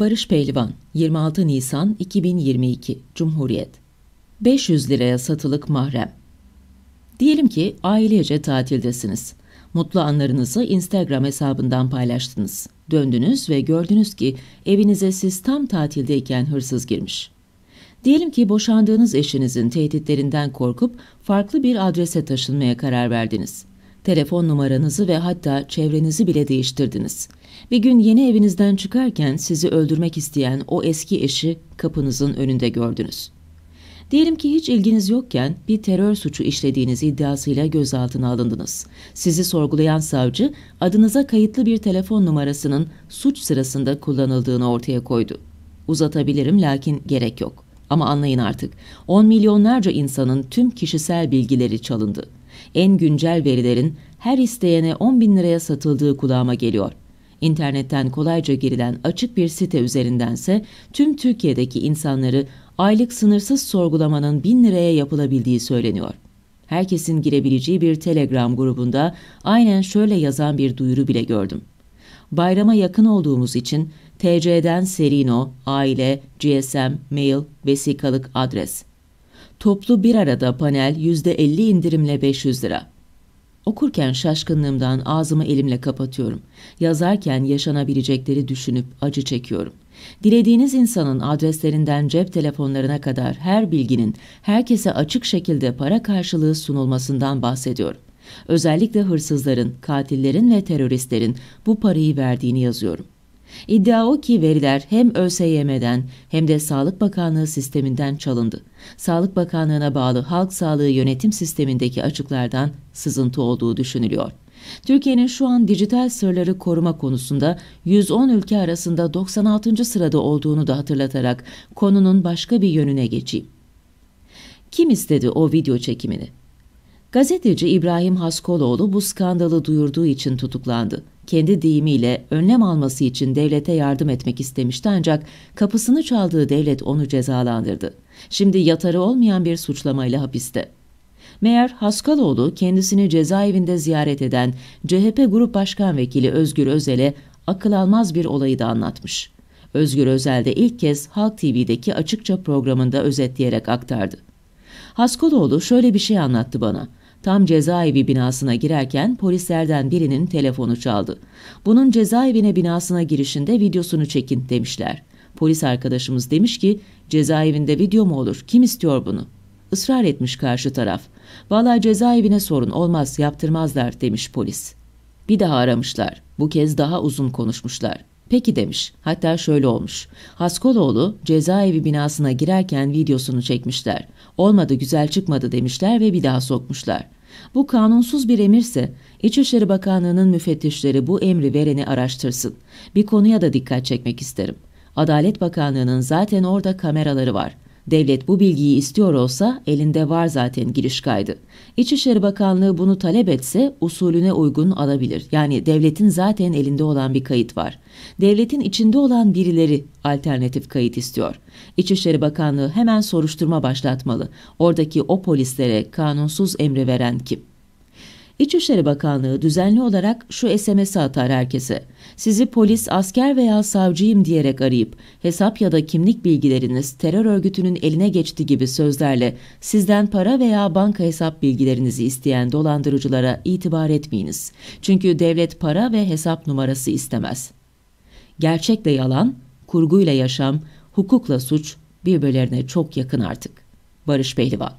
Barış Pehlivan 26 Nisan 2022 Cumhuriyet 500 liraya satılık mahrem Diyelim ki ailece tatildesiniz. Mutlu anlarınızı Instagram hesabından paylaştınız. Döndünüz ve gördünüz ki evinize siz tam tatildeyken hırsız girmiş. Diyelim ki boşandığınız eşinizin tehditlerinden korkup farklı bir adrese taşınmaya karar verdiniz.'' Telefon numaranızı ve hatta çevrenizi bile değiştirdiniz. Bir gün yeni evinizden çıkarken sizi öldürmek isteyen o eski eşi kapınızın önünde gördünüz. Diyelim ki hiç ilginiz yokken bir terör suçu işlediğiniz iddiasıyla gözaltına alındınız. Sizi sorgulayan savcı adınıza kayıtlı bir telefon numarasının suç sırasında kullanıldığını ortaya koydu. Uzatabilirim lakin gerek yok. Ama anlayın artık 10 milyonlarca insanın tüm kişisel bilgileri çalındı en güncel verilerin her isteyene 10 bin liraya satıldığı kulağıma geliyor. İnternetten kolayca girilen açık bir site üzerindense tüm Türkiye'deki insanları aylık sınırsız sorgulamanın 1000 liraya yapılabildiği söyleniyor. Herkesin girebileceği bir Telegram grubunda aynen şöyle yazan bir duyuru bile gördüm. Bayrama yakın olduğumuz için TC'den Serino, aile, GSM, mail, vesikalık adres Toplu bir arada panel %50 indirimle 500 lira. Okurken şaşkınlığımdan ağzımı elimle kapatıyorum. Yazarken yaşanabilecekleri düşünüp acı çekiyorum. Dilediğiniz insanın adreslerinden cep telefonlarına kadar her bilginin herkese açık şekilde para karşılığı sunulmasından bahsediyorum. Özellikle hırsızların, katillerin ve teröristlerin bu parayı verdiğini yazıyorum. İddia o ki veriler hem ÖSYM'den hem de Sağlık Bakanlığı sisteminden çalındı. Sağlık Bakanlığı'na bağlı halk sağlığı yönetim sistemindeki açıklardan sızıntı olduğu düşünülüyor. Türkiye'nin şu an dijital sırları koruma konusunda 110 ülke arasında 96. sırada olduğunu da hatırlatarak konunun başka bir yönüne geçeyim. Kim istedi o video çekimini? Gazeteci İbrahim Haskoloğlu bu skandalı duyurduğu için tutuklandı kendi deyimiyle önlem alması için devlete yardım etmek istemişti ancak kapısını çaldığı devlet onu cezalandırdı. Şimdi yatarı olmayan bir suçlamayla hapiste. Meğer Haskaloğlu kendisini cezaevinde ziyaret eden CHP Grup Başkan Vekili Özgür Özel'e akıl almaz bir olayı da anlatmış. Özgür Özel de ilk kez Halk TV'deki açıkça programında özetleyerek aktardı. Haskaloğlu şöyle bir şey anlattı bana tam cezaevi binasına girerken polislerden birinin telefonu çaldı. Bunun cezaevine binasına girişinde videosunu çekin demişler. Polis arkadaşımız demiş ki cezaevinde video mu olur kim istiyor bunu? Israr etmiş karşı taraf. Valla cezaevine sorun olmaz yaptırmazlar demiş polis. Bir daha aramışlar. Bu kez daha uzun konuşmuşlar. Peki demiş. Hatta şöyle olmuş. Haskoloğlu cezaevi binasına girerken videosunu çekmişler. Olmadı güzel çıkmadı demişler ve bir daha sokmuşlar. Bu kanunsuz bir emirse İçişleri Bakanlığı'nın müfettişleri bu emri vereni araştırsın. Bir konuya da dikkat çekmek isterim. Adalet Bakanlığı'nın zaten orada kameraları var. Devlet bu bilgiyi istiyor olsa elinde var zaten giriş kaydı. İçişleri Bakanlığı bunu talep etse usulüne uygun alabilir. Yani devletin zaten elinde olan bir kayıt var. Devletin içinde olan birileri alternatif kayıt istiyor. İçişleri Bakanlığı hemen soruşturma başlatmalı. Oradaki o polislere kanunsuz emri veren kim? İçişleri Bakanlığı düzenli olarak şu SMS'i atar herkese. Sizi polis, asker veya savcıyım diyerek arayıp hesap ya da kimlik bilgileriniz terör örgütünün eline geçti gibi sözlerle sizden para veya banka hesap bilgilerinizi isteyen dolandırıcılara itibar etmeyiniz. Çünkü devlet para ve hesap numarası istemez. Gerçekle yalan, kurguyla yaşam, hukukla suç birbirlerine çok yakın artık. Barış Pehlivan